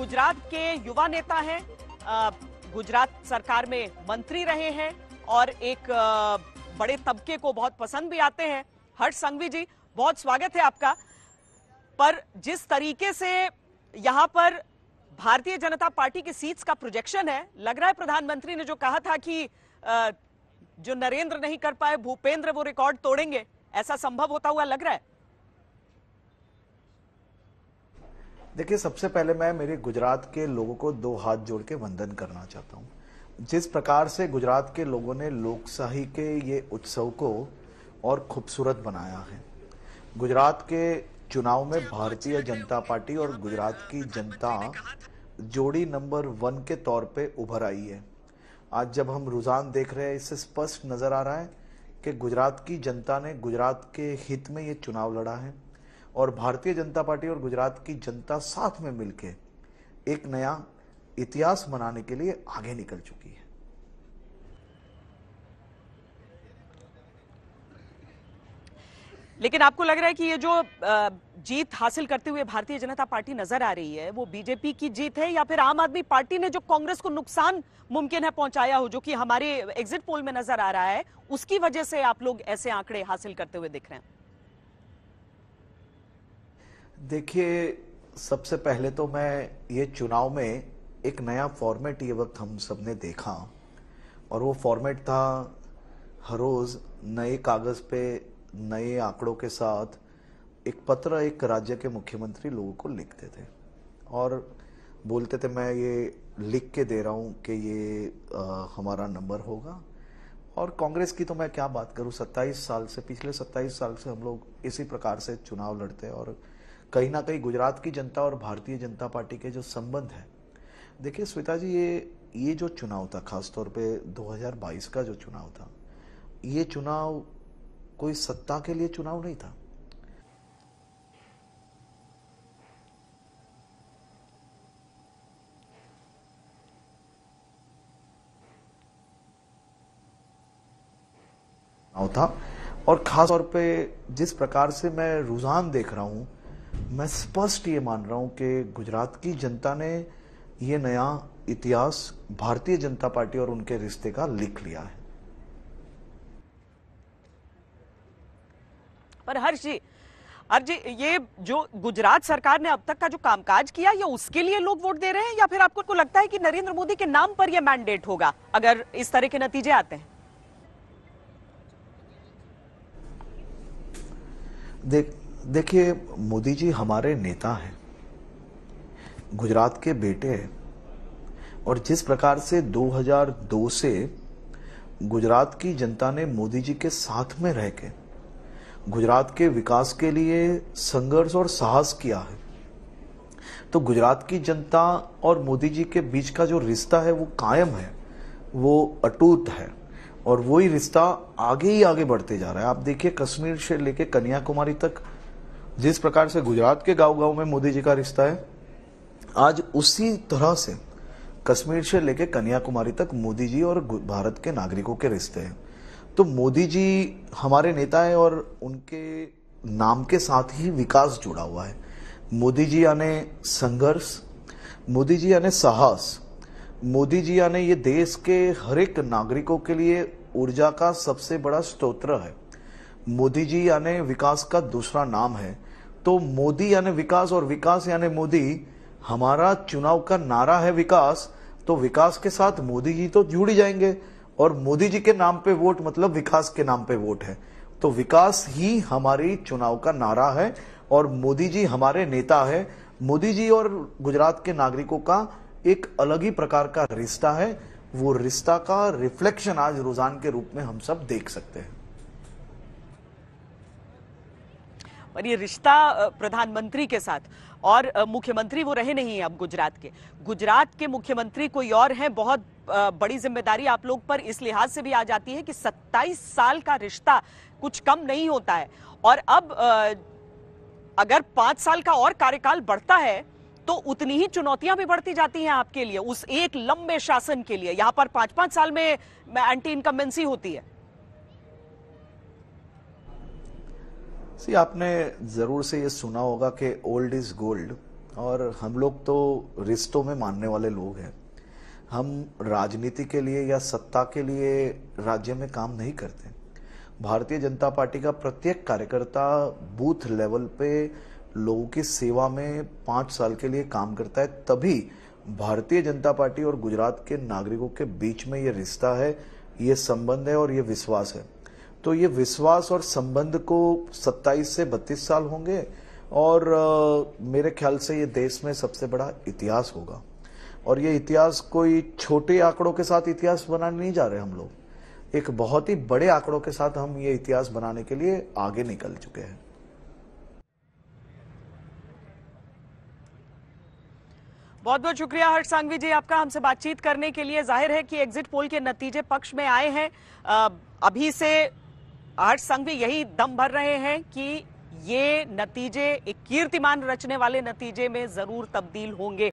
गुजरात के युवा नेता हैं गुजरात सरकार में मंत्री रहे हैं और एक बड़े तबके को बहुत पसंद भी आते हैं हर्ष संघवी जी बहुत स्वागत है आपका पर जिस तरीके से यहाँ पर भारतीय जनता पार्टी की सीट्स का प्रोजेक्शन है लग रहा है प्रधानमंत्री ने जो कहा था कि जो नरेंद्र नहीं कर पाए भूपेंद्र वो रिकॉर्ड तोड़ेंगे ऐसा संभव होता हुआ लग रहा है देखिए सबसे पहले मैं मेरे गुजरात के लोगों को दो हाथ जोड़ के वंदन करना चाहता हूँ जिस प्रकार से गुजरात के लोगों ने लोकशाही के ये उत्सव को और खूबसूरत बनाया है गुजरात के चुनाव में भारतीय जनता पार्टी और गुजरात की जनता जोड़ी नंबर वन के तौर पे उभर आई है आज जब हम रुझान देख रहे हैं इससे स्पष्ट नज़र आ रहा है कि गुजरात की जनता ने गुजरात के हित में ये चुनाव लड़ा है और भारतीय जनता पार्टी और गुजरात की जनता साथ में मिलकर एक नया इतिहास बनाने के लिए आगे निकल चुकी है लेकिन आपको लग रहा है कि ये जो जीत हासिल करते हुए भारतीय जनता पार्टी नजर आ रही है वो बीजेपी की जीत है या फिर आम आदमी पार्टी ने जो कांग्रेस को नुकसान मुमकिन है पहुंचाया हो जो कि हमारे एग्जिट पोल में नजर आ रहा है उसकी वजह से आप लोग ऐसे आंकड़े हासिल करते हुए दिख रहे हैं देखिए सबसे पहले तो मैं ये चुनाव में एक नया फॉर्मेट ये वक्त हम सब ने देखा और वो फॉर्मेट था हर रोज़ नए कागज़ पे नए आंकड़ों के साथ एक पत्र एक राज्य के मुख्यमंत्री लोगों को लिखते थे और बोलते थे मैं ये लिख के दे रहा हूँ कि ये आ, हमारा नंबर होगा और कांग्रेस की तो मैं क्या बात करूँ 27 साल से पिछले 27 साल से हम लोग इसी प्रकार से चुनाव लड़ते हैं और कहीं ना कहीं गुजरात की जनता और भारतीय जनता पार्टी के जो संबंध है देखिए स्विता जी ये ये जो चुनाव था खासतौर पे 2022 का जो चुनाव था ये चुनाव कोई सत्ता के लिए चुनाव नहीं था था और खास तौर पे जिस प्रकार से मैं रुझान देख रहा हूं मैं स्पष्ट ये मान रहा हूं कि गुजरात की जनता ने यह नया इतिहास भारतीय जनता पार्टी और उनके रिश्ते का लिख लिया है पर हर्ष जी हर्ष जी ये जो गुजरात सरकार ने अब तक का जो कामकाज किया ये उसके लिए लोग वोट दे रहे हैं या फिर आपको लगता है कि नरेंद्र मोदी के नाम पर यह मैंडेट होगा अगर इस तरह के नतीजे आते हैं देख देखिए मोदी जी हमारे नेता हैं गुजरात के बेटे हैं और जिस प्रकार से 2002 से गुजरात की जनता ने मोदी जी के साथ में रह के गुजरात के विकास के लिए संघर्ष और साहस किया है तो गुजरात की जनता और मोदी जी के बीच का जो रिश्ता है वो कायम है वो अटूट है और वही रिश्ता आगे ही आगे बढ़ते जा रहा है आप देखिए कश्मीर से लेके कन्याकुमारी तक जिस प्रकार से गुजरात के गांव गांव में मोदी जी का रिश्ता है आज उसी तरह से कश्मीर से लेकर कन्याकुमारी तक मोदी जी और भारत के नागरिकों के रिश्ते हैं तो मोदी जी हमारे नेता हैं और उनके नाम के साथ ही विकास जुड़ा हुआ है मोदी जी आने संघर्ष मोदी जी आने साहस मोदी जी आने ये देश के हर एक नागरिकों के लिए ऊर्जा का सबसे बड़ा स्त्रोत्र है मोदी जी यानी विकास का दूसरा नाम है तो मोदी यानी विकास और विकास यानी मोदी हमारा चुनाव का नारा है विकास तो विकास के साथ मोदी जी तो जुड़ जाएंगे और मोदी जी के नाम पे वोट मतलब विकास के नाम पे वोट है तो विकास ही हमारी चुनाव का नारा है और मोदी जी हमारे नेता है मोदी जी और गुजरात के नागरिकों का एक अलग ही प्रकार का रिश्ता है वो रिश्ता का रिफ्लेक्शन आज रुझान के रूप में हम सब देख सकते हैं पर ये रिश्ता प्रधानमंत्री के साथ और मुख्यमंत्री वो रहे नहीं है अब गुजरात के गुजरात के मुख्यमंत्री कोई और हैं बहुत बड़ी जिम्मेदारी आप लोग पर इस लिहाज से भी आ जाती है कि 27 साल का रिश्ता कुछ कम नहीं होता है और अब अगर पांच साल का और कार्यकाल बढ़ता है तो उतनी ही चुनौतियां भी बढ़ती जाती हैं आपके लिए उस एक लंबे शासन के लिए यहां पर पांच पांच साल में एंटी इनकम्बेंसी होती है सी आपने ज़रूर से ये सुना होगा कि ओल्ड इज़ गोल्ड और हम लोग तो रिश्तों में मानने वाले लोग हैं हम राजनीति के लिए या सत्ता के लिए राज्य में काम नहीं करते भारतीय जनता पार्टी का प्रत्येक कार्यकर्ता बूथ लेवल पे लोगों की सेवा में पांच साल के लिए काम करता है तभी भारतीय जनता पार्टी और गुजरात के नागरिकों के बीच में ये रिश्ता है ये संबंध है और ये विश्वास है तो ये विश्वास और संबंध को 27 से 32 साल होंगे और आ, मेरे ख्याल से ये देश में सबसे बड़ा इतिहास होगा और ये इतिहास कोई छोटे आंकड़ों के साथ इतिहास बनाने नहीं जा रहे हम लोग एक बहुत ही बड़े आंकड़ों के साथ हम ये इतिहास बनाने के लिए आगे निकल चुके हैं बहुत बहुत शुक्रिया हर्ष सांघवी जी आपका हमसे बातचीत करने के लिए जाहिर है कि एग्जिट पोल के नतीजे पक्ष में आए हैं अभी से आर्ट संघ भी यही दम भर रहे हैं कि ये नतीजे एक कीर्तिमान रचने वाले नतीजे में जरूर तब्दील होंगे